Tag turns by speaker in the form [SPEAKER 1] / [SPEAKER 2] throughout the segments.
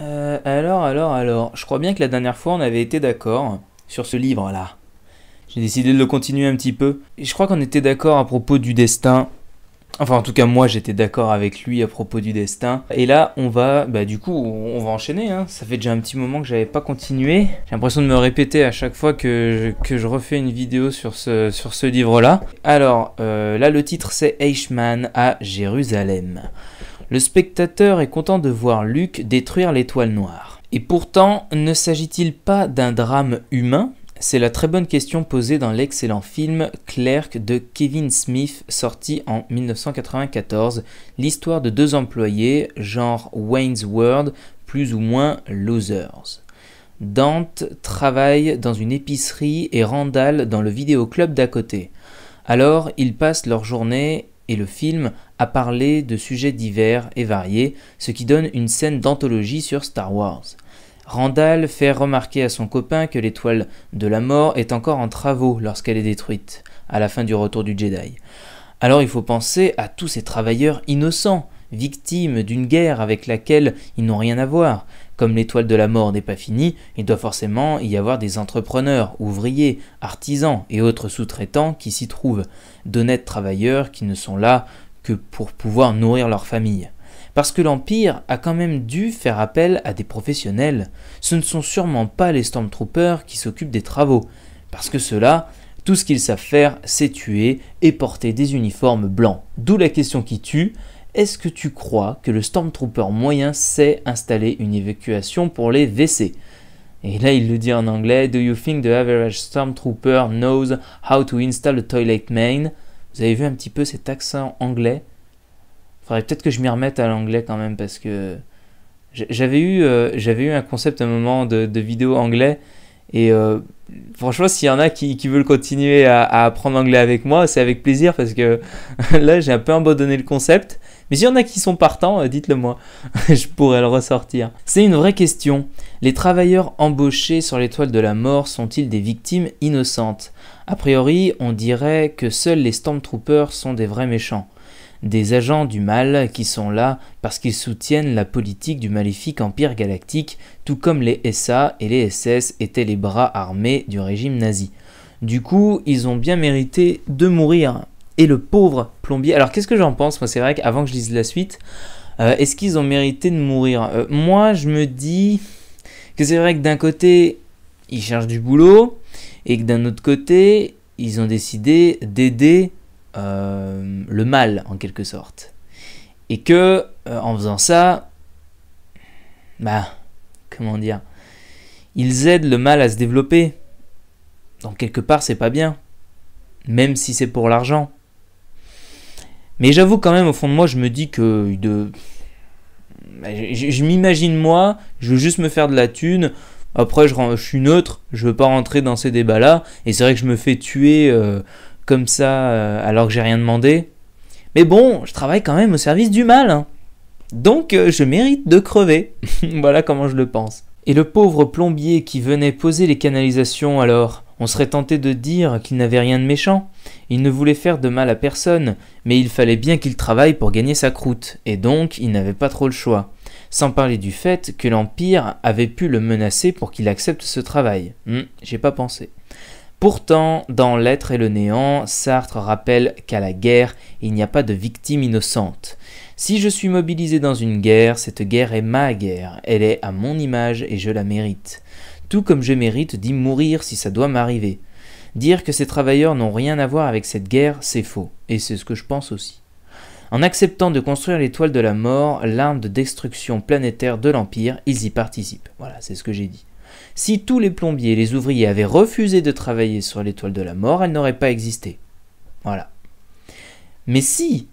[SPEAKER 1] Euh, alors, alors, alors, je crois bien que la dernière fois on avait été d'accord sur ce livre-là. J'ai décidé de le continuer un petit peu. Et je crois qu'on était d'accord à propos du destin. Enfin, en tout cas, moi, j'étais d'accord avec lui à propos du destin. Et là, on va, bah, du coup, on va enchaîner. Hein. Ça fait déjà un petit moment que j'avais pas continué. J'ai l'impression de me répéter à chaque fois que je, refais une vidéo sur ce, sur ce livre-là. Alors, euh, là, le titre, c'est Eichmann à Jérusalem le spectateur est content de voir Luke détruire l'étoile noire. Et pourtant, ne s'agit-il pas d'un drame humain c'est la très bonne question posée dans l'excellent film Clerk de Kevin Smith sorti en 1994, l'histoire de deux employés, genre Wayne's World, plus ou moins losers. Dante travaille dans une épicerie et Randall dans le vidéoclub d'à côté. Alors, ils passent leur journée et le film a parlé de sujets divers et variés, ce qui donne une scène d'anthologie sur Star Wars. Randall fait remarquer à son copain que l'étoile de la mort est encore en travaux lorsqu'elle est détruite, à la fin du retour du Jedi. Alors il faut penser à tous ces travailleurs innocents, victimes d'une guerre avec laquelle ils n'ont rien à voir, comme l'étoile de la mort n'est pas finie, il doit forcément y avoir des entrepreneurs, ouvriers, artisans et autres sous-traitants qui s'y trouvent, d'honnêtes travailleurs qui ne sont là que pour pouvoir nourrir leur famille. Parce que l'Empire a quand même dû faire appel à des professionnels. Ce ne sont sûrement pas les Stormtroopers qui s'occupent des travaux. Parce que ceux-là, tout ce qu'ils savent faire, c'est tuer et porter des uniformes blancs. D'où la question qui tue, est-ce que tu crois que le Stormtrooper moyen sait installer une évacuation pour les WC Et là, il le dit en anglais Do you think the average Stormtrooper knows how to install a toilet main Vous avez vu un petit peu cet accent anglais Faudrait peut-être que je m'y remette à l'anglais quand même parce que j'avais eu, euh, eu un concept à un moment de, vidéo anglais et euh, franchement, s'il y en a qui, veulent continuer à, apprendre anglais avec moi, c'est avec plaisir parce que là, j'ai un peu abandonné le concept. Mais y en a qui sont partants, euh, dites-le moi. je pourrais le ressortir. C'est une vraie question. Les travailleurs embauchés sur l'étoile de la mort sont-ils des victimes innocentes A priori, on dirait que seuls les Stormtroopers sont des vrais méchants. Des agents du mal qui sont là parce qu'ils soutiennent la politique du maléfique empire galactique, tout comme les SA et les SS étaient les bras armés du régime nazi. Du coup, ils ont bien mérité de mourir, et le pauvre plombier. Alors qu'est-ce que j'en pense Moi c'est vrai qu'avant que je lise la suite, euh, est-ce qu'ils ont mérité de mourir euh, Moi je me dis que c'est vrai que d'un côté ils cherchent du boulot et que d'un autre côté ils ont décidé d'aider euh, le mal en quelque sorte. Et que en faisant ça, bah comment dire, ils aident le mal à se développer. Donc quelque part c'est pas bien, même si c'est pour l'argent. Mais j'avoue quand même, au fond de moi, je me dis que bah, Je, m'imagine moi, je veux juste me faire de la thune. Après, je, suis neutre, je veux pas rentrer dans ces débats-là. Et c'est vrai que je me fais tuer euh, comme ça euh, alors que j'ai rien demandé. Mais bon, je travaille quand même au service du mal. Hein. Donc, euh, je mérite de crever. voilà comment je le pense. Et le pauvre plombier qui venait poser les canalisations alors on serait tenté de dire qu'il n'avait rien de méchant. Il ne voulait faire de mal à personne, mais il fallait bien qu'il travaille pour gagner sa croûte, et donc il n'avait pas trop le choix. Sans parler du fait que l'Empire avait pu le menacer pour qu'il accepte ce travail. Hum, j'ai pas pensé. Pourtant, dans L'être et le néant, Sartre rappelle qu'à la guerre, il n'y a pas de victime innocente. Si je suis mobilisé dans une guerre, cette guerre est ma guerre, elle est à mon image et je la mérite tout comme je mérite d'y mourir si ça doit m'arriver. Dire que ces travailleurs n'ont rien à voir avec cette guerre, c'est faux, et c'est ce que je pense aussi. En acceptant de construire l'étoile de la mort, l'arme de destruction planétaire de l'Empire, ils y participent. Voilà, c'est ce que j'ai dit. Si tous les plombiers et les ouvriers avaient refusé de travailler sur l'étoile de la mort, elle n'aurait pas existé. Voilà. Mais si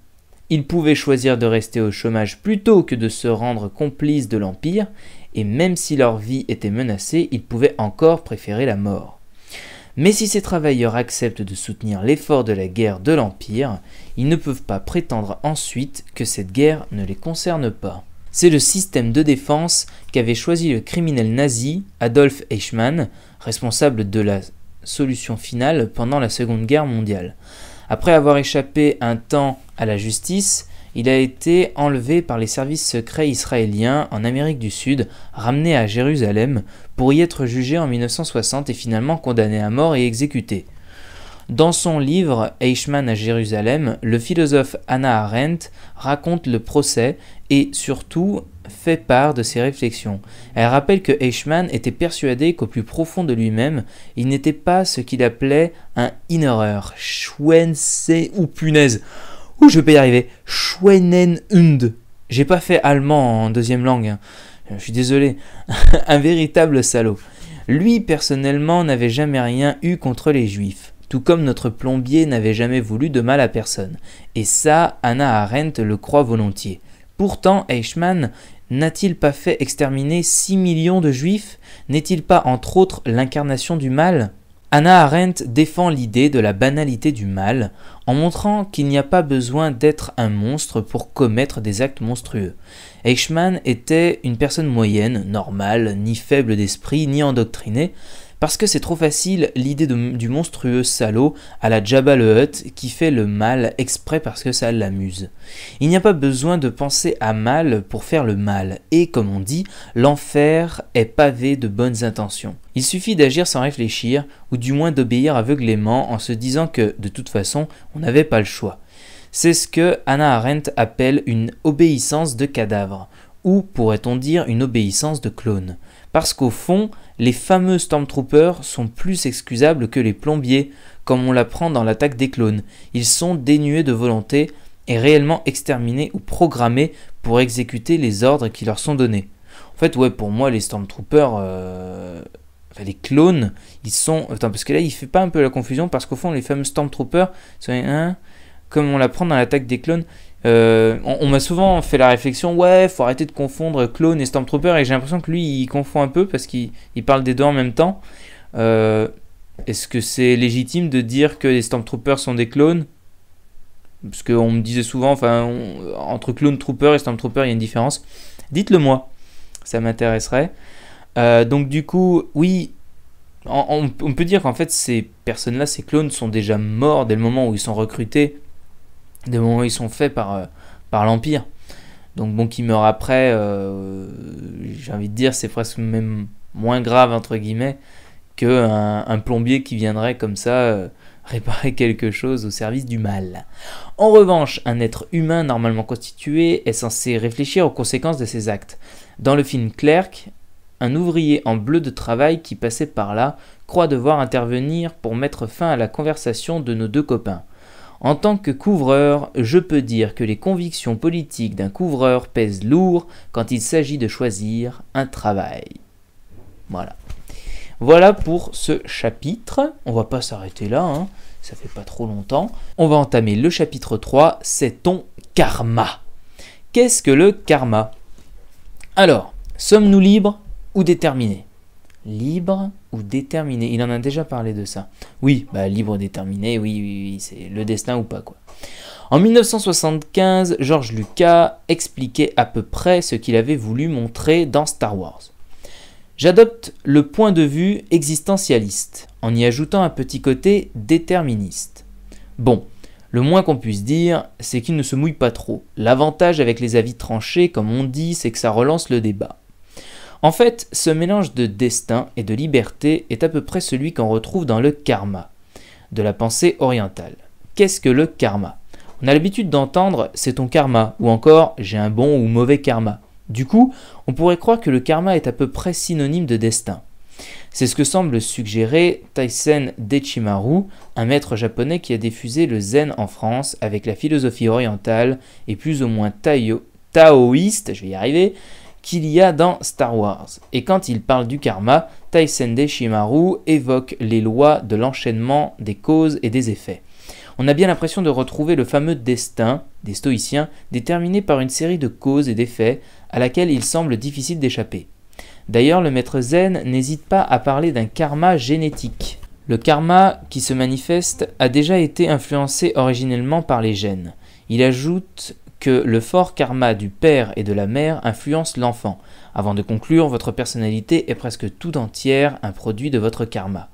[SPEAKER 1] ils pouvaient choisir de rester au chômage plutôt que de se rendre complices de l'Empire, et même si leur vie était menacée, ils pouvaient encore préférer la mort. Mais si ces travailleurs acceptent de soutenir l'effort de la guerre de l'Empire, ils ne peuvent pas prétendre ensuite que cette guerre ne les concerne pas. C'est le système de défense qu'avait choisi le criminel nazi Adolf Eichmann, responsable de la solution finale pendant la Seconde Guerre mondiale. Après avoir échappé un temps à la justice, il a été enlevé par les services secrets israéliens en Amérique du Sud, ramené à Jérusalem pour y être jugé en 1960 et finalement condamné à mort et exécuté. Dans son livre Eichmann à Jérusalem, le philosophe Hannah Arendt raconte le procès et surtout fait part de ses réflexions. Elle rappelle que Eichmann était persuadé qu'au plus profond de lui-même, il n'était pas ce qu'il appelait un innerer, schwenze » ou punaise. Ouh, je vais y arriver. J'ai pas fait allemand en deuxième langue. Hein. Je suis désolé. un véritable salaud. Lui, personnellement, n'avait jamais rien eu contre les juifs. Tout comme notre plombier n'avait jamais voulu de mal à personne. Et ça, Anna Arendt le croit volontiers. Pourtant, Eichmann n'a-t-il pas fait exterminer 6 millions de juifs N'est-il pas entre autres l'incarnation du mal Anna Arendt défend l'idée de la banalité du mal en montrant qu'il n'y a pas besoin d'être un monstre pour commettre des actes monstrueux. Eichmann était une personne moyenne, normale, ni faible d'esprit, ni endoctrinée, parce que c'est trop facile l'idée du monstrueux salaud à la Jabba le qui fait le mal exprès parce que ça l'amuse. Il n'y a pas besoin de penser à mal pour faire le mal, et comme on dit, l'enfer est pavé de bonnes intentions. Il suffit d'agir sans réfléchir, ou du moins d'obéir aveuglément en se disant que, de toute façon, on n'avait pas le choix. C'est ce que Anna Arendt appelle une obéissance de cadavre ou pourrait-on dire une obéissance de clones. Parce qu'au fond, les fameux Stormtroopers sont plus excusables que les plombiers, comme on l'apprend dans l'attaque des clones. Ils sont dénués de volonté et réellement exterminés ou programmés pour exécuter les ordres qui leur sont donnés. En fait, ouais, pour moi, les Stormtroopers, euh, enfin, les clones, ils sont. Attends, parce que là, il fait pas un peu la confusion, parce qu'au fond, les fameux Stormtroopers, comme on l'apprend dans l'attaque des clones, euh, on, m'a souvent fait la réflexion, ouais, faut arrêter de confondre clone et Stormtrooper, et j'ai l'impression que lui, il confond un peu parce qu'il parle des deux en même temps. Euh, est-ce que c'est légitime de dire que les Stormtroopers sont des clones Parce qu'on me disait souvent, enfin, entre clone trooper et Stormtrooper, il y a une différence. Dites-le moi, ça m'intéresserait. Euh, donc du coup, oui, on peut dire qu'en fait, ces personnes-là, ces clones, sont déjà morts dès le moment où ils sont recrutés des moments ils sont faits par, euh, par l'Empire. Donc bon, qui meurt après, euh, j'ai envie de dire, c'est presque même moins grave, entre guillemets, qu'un un plombier qui viendrait comme ça euh, réparer quelque chose au service du mal. En revanche, un être humain normalement constitué est censé réfléchir aux conséquences de ses actes. Dans le film Clerc, un ouvrier en bleu de travail qui passait par là croit devoir intervenir pour mettre fin à la conversation de nos deux copains. En tant que couvreur, je peux dire que les convictions politiques d'un couvreur pèsent lourd quand il s'agit de choisir un travail. Voilà. Voilà pour ce chapitre. On va pas s'arrêter là, hein. ça fait pas trop longtemps. On va entamer le chapitre 3, c'est ton karma. Qu'est-ce que le karma Alors, sommes-nous libres ou déterminés Libres ou déterminé. Il en a déjà parlé de ça. Oui, bah libre déterminé, oui, oui, c'est le destin ou pas quoi. En 1975, George Lucas expliquait à peu près ce qu'il avait voulu montrer dans Star Wars. J'adopte le point de vue existentialiste, en y ajoutant un petit côté déterministe. Bon, le moins qu'on puisse dire, c'est qu'il ne se mouille pas trop. L'avantage avec les avis tranchés, comme on dit, c'est que ça relance le débat. En fait, ce mélange de destin et de liberté est à peu près celui qu'on retrouve dans le karma, de la pensée orientale. Qu'est-ce que le karma On a l'habitude d'entendre c'est ton karma ou encore j'ai un bon ou mauvais karma. Du coup, on pourrait croire que le karma est à peu près synonyme de destin. C'est ce que semble suggérer Taisen Dechimaru, un maître japonais qui a diffusé le zen en France avec la philosophie orientale et plus ou moins taoïste, je vais y arriver, qu'il y a dans Star Wars. Et quand il parle du karma, Taisende Shimaru évoque les lois de l'enchaînement des causes et des effets. On a bien l'impression de retrouver le fameux destin des stoïciens déterminé par une série de causes et d'effets à laquelle il semble difficile d'échapper. D'ailleurs, le maître zen n'hésite pas à parler d'un karma génétique. Le karma qui se manifeste a déjà été influencé originellement par les gènes. Il ajoute que le fort karma du père et de la mère influence l'enfant. Avant de conclure, votre personnalité est presque tout entière un produit de votre karma.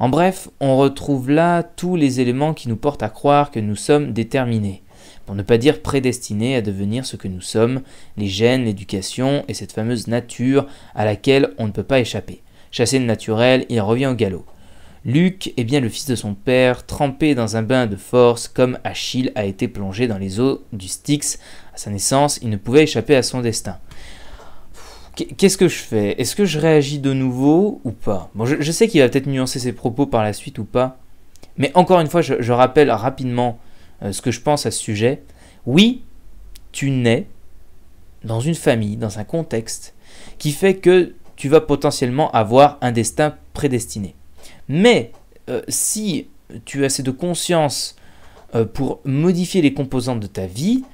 [SPEAKER 1] En bref, on retrouve là tous les éléments qui nous portent à croire que nous sommes déterminés, pour ne pas dire prédestinés à devenir ce que nous sommes, les gènes, l'éducation et cette fameuse nature à laquelle on ne peut pas échapper. Chassé le naturel, il revient au galop. Luc est bien le fils de son père, trempé dans un bain de force comme Achille a été plongé dans les eaux du Styx à sa naissance, il ne pouvait échapper à son destin. Qu'est-ce que je fais Est-ce que je réagis de nouveau ou pas je, sais qu'il va peut-être nuancer ses propos par la suite ou pas, mais encore une fois, je, rappelle rapidement euh, ce que je pense à ce sujet. Oui, tu nais dans une famille, dans un contexte qui fait que tu vas potentiellement avoir un destin prédestiné. Mais euh, si tu as assez de conscience euh, pour modifier les composantes de ta vie,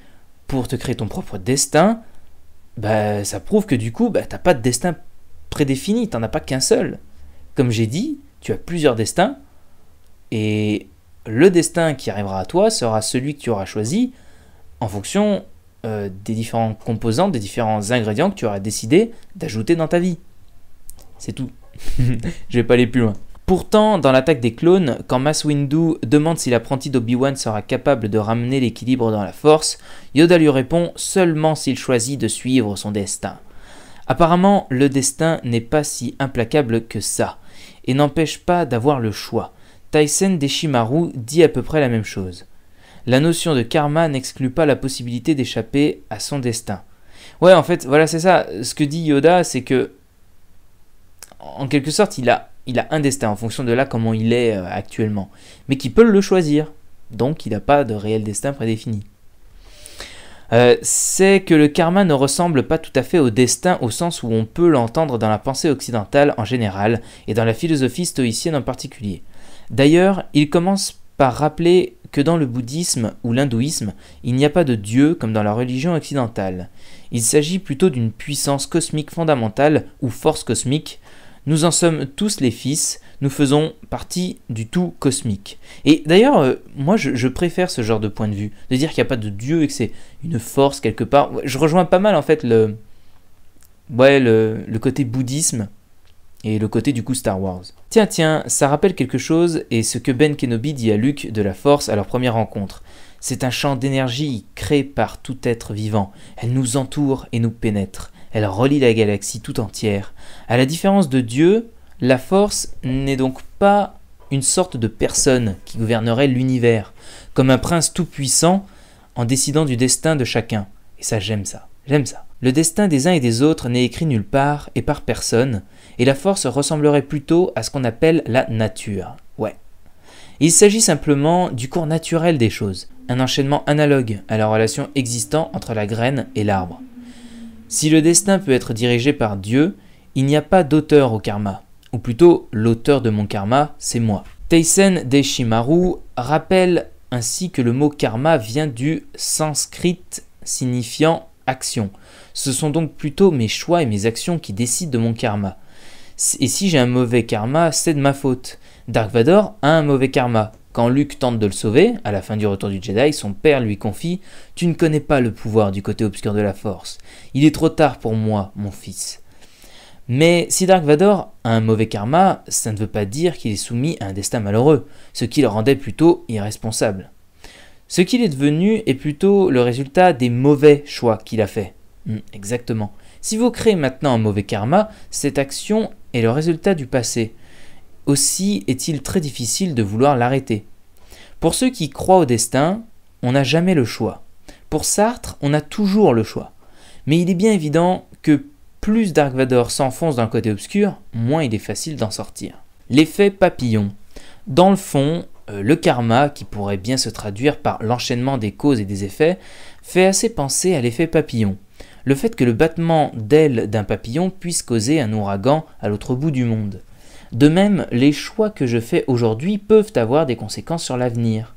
[SPEAKER 1] pour te créer ton propre destin, bah, ça prouve que du coup, bah, tu n'as pas de destin prédéfini, tu n'en as pas qu'un seul. Comme j'ai dit, tu as plusieurs destins, et le destin qui arrivera à toi sera celui que tu auras choisi en fonction euh, des différents composants, des différents ingrédients que tu auras décidé d'ajouter dans ta vie. C'est tout. Je vais pas aller plus loin. Pourtant, dans l'attaque des clones, quand Mass Windu demande si l'apprenti d'Obi-Wan sera capable de ramener l'équilibre dans la force, Yoda lui répond seulement s'il choisit de suivre son destin. Apparemment, le destin n'est pas si implacable que ça, et n'empêche pas d'avoir le choix. Tyson Deshimaru dit à peu près la même chose. La notion de karma n'exclut pas la possibilité d'échapper à son destin. Ouais, en fait, voilà, c'est ça. Ce que dit Yoda, c'est que, en quelque sorte, il a il a un destin en fonction de là comment il est euh, actuellement, mais qui peut le choisir. Donc il n'a pas de réel destin prédéfini. Euh, c'est que le karma ne ressemble pas tout à fait au destin au sens où on peut l'entendre dans la pensée occidentale en général et dans la philosophie stoïcienne en particulier. D'ailleurs, il commence par rappeler que dans le bouddhisme ou l'hindouisme, il n'y a pas de Dieu comme dans la religion occidentale. Il s'agit plutôt d'une puissance cosmique fondamentale ou force cosmique nous en sommes tous les fils, nous faisons partie du tout cosmique. Et d'ailleurs, euh, moi je, préfère ce genre de point de vue, de dire qu'il n'y a pas de Dieu et que c'est une force quelque part. Je rejoins pas mal en fait le, ouais, le, le côté bouddhisme et le côté du coup Star Wars. Tiens, tiens, ça rappelle quelque chose et ce que Ben Kenobi dit à Luke de la force à leur première rencontre. C'est un champ d'énergie créé par tout être vivant. Elle nous entoure et nous pénètre elle relie la galaxie tout entière. À la différence de Dieu, la force n'est donc pas une sorte de personne qui gouvernerait l'univers, comme un prince tout-puissant en décidant du destin de chacun. Et ça j'aime ça, j'aime ça. Le destin des uns et des autres n'est écrit nulle part et par personne, et la force ressemblerait plutôt à ce qu'on appelle la nature. Ouais. Il s'agit simplement du cours naturel des choses, un enchaînement analogue à la relation existant entre la graine et l'arbre. Si le destin peut être dirigé par Dieu, il n'y a pas d'auteur au karma. Ou plutôt, l'auteur de mon karma, c'est moi. Teisen Deshimaru rappelle ainsi que le mot karma vient du sanskrit signifiant action. Ce sont donc plutôt mes choix et mes actions qui décident de mon karma. Et si j'ai un mauvais karma, c'est de ma faute. Dark Vador a un mauvais karma. Quand Luke tente de le sauver, à la fin du retour du Jedi, son père lui confie ⁇ Tu ne connais pas le pouvoir du côté obscur de la force. Il est trop tard pour moi, mon fils. ⁇ Mais si Dark Vador a un mauvais karma, ça ne veut pas dire qu'il est soumis à un destin malheureux, ce qui le rendait plutôt irresponsable. Ce qu'il est devenu est plutôt le résultat des mauvais choix qu'il a faits. Hmm, exactement. Si vous créez maintenant un mauvais karma, cette action est le résultat du passé. Aussi est-il très difficile de vouloir l'arrêter. Pour ceux qui croient au destin, on n'a jamais le choix. Pour Sartre, on a toujours le choix. Mais il est bien évident que plus Dark Vador s'enfonce dans le côté obscur, moins il est facile d'en sortir. L'effet papillon. Dans le fond, euh, le karma, qui pourrait bien se traduire par l'enchaînement des causes et des effets, fait assez penser à l'effet papillon. Le fait que le battement d'aile d'un papillon puisse causer un ouragan à l'autre bout du monde. De même, les choix que je fais aujourd'hui peuvent avoir des conséquences sur l'avenir.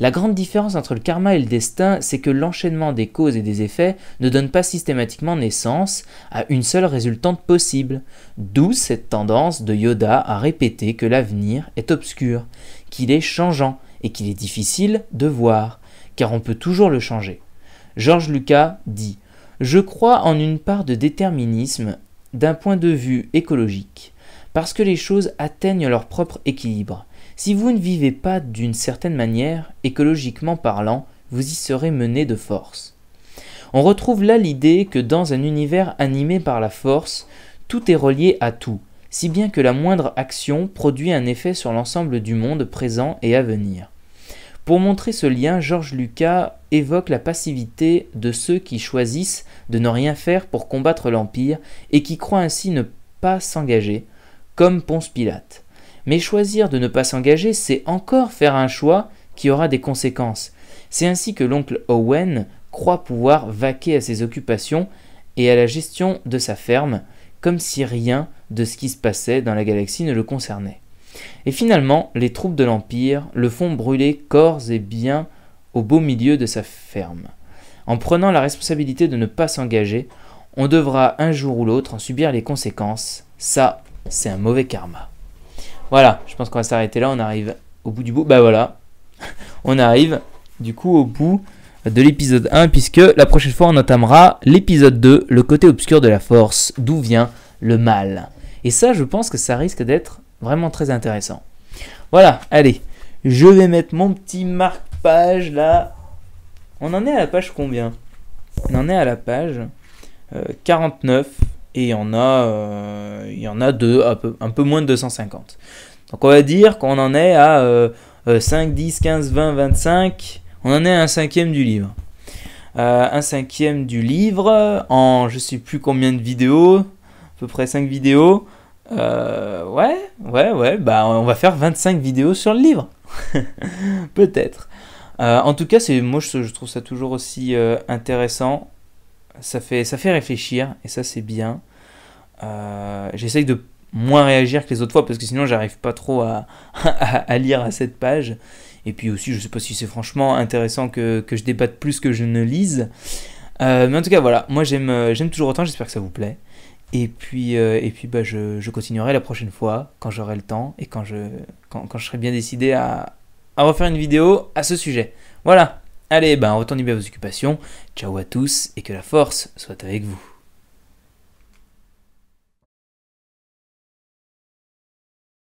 [SPEAKER 1] La grande différence entre le karma et le destin, c'est que l'enchaînement des causes et des effets ne donne pas systématiquement naissance à une seule résultante possible, d'où cette tendance de Yoda à répéter que l'avenir est obscur, qu'il est changeant et qu'il est difficile de voir, car on peut toujours le changer. George Lucas dit Je crois en une part de déterminisme d'un point de vue écologique parce que les choses atteignent leur propre équilibre. Si vous ne vivez pas d'une certaine manière, écologiquement parlant, vous y serez mené de force. On retrouve là l'idée que dans un univers animé par la force, tout est relié à tout, si bien que la moindre action produit un effet sur l'ensemble du monde présent et à venir. Pour montrer ce lien, Georges Lucas évoque la passivité de ceux qui choisissent de ne rien faire pour combattre l'Empire et qui croient ainsi ne pas s'engager, comme Ponce Pilate. Mais choisir de ne pas s'engager, c'est encore faire un choix qui aura des conséquences. C'est ainsi que l'oncle Owen croit pouvoir vaquer à ses occupations et à la gestion de sa ferme, comme si rien de ce qui se passait dans la galaxie ne le concernait. Et finalement, les troupes de l'Empire le font brûler corps et biens au beau milieu de sa ferme. En prenant la responsabilité de ne pas s'engager, on devra un jour ou l'autre en subir les conséquences, ça c'est un mauvais karma. Voilà, je pense qu'on va s'arrêter là. On arrive au bout du bout. Bah voilà, on arrive du coup au bout de l'épisode 1 puisque la prochaine fois on entamera l'épisode 2, le côté obscur de la force, d'où vient le mal. Et ça, je pense que ça risque d'être vraiment très intéressant. Voilà, allez, je vais mettre mon petit marque-page là. On en est à la page combien On en est à la page 49. Euh, et il y en a, euh, il y en a deux un peu, un, peu, moins de 250. Donc on va dire qu'on en est à 5, 10, 15, 20, 25, on en est à un cinquième du livre. Euh, un cinquième du livre en je sais plus combien de vidéos, à peu près 5 vidéos. Euh, ouais, ouais, ouais, bah on va faire 25 vidéos sur le livre. Peut-être. en tout cas, c'est moi je, trouve ça toujours aussi intéressant ça fait, ça fait réfléchir, et ça c'est bien. Euh, j'essaye de moins réagir que les autres fois, parce que sinon j'arrive pas trop à, lire à cette page. Et puis aussi, je sais pas si c'est franchement intéressant que, que, je débatte plus que je ne lise. Euh, mais en tout cas, voilà, moi euh, j'aime toujours autant, j'espère que ça vous plaît. Et puis, et puis bah, je, continuerai la prochaine fois, quand j'aurai le temps et quand je, quand, quand je serai bien décidé à refaire une vidéo à ce sujet. Voilà, Allez, ben, retournez bien vos occupations. Ciao à tous et que la force soit avec vous.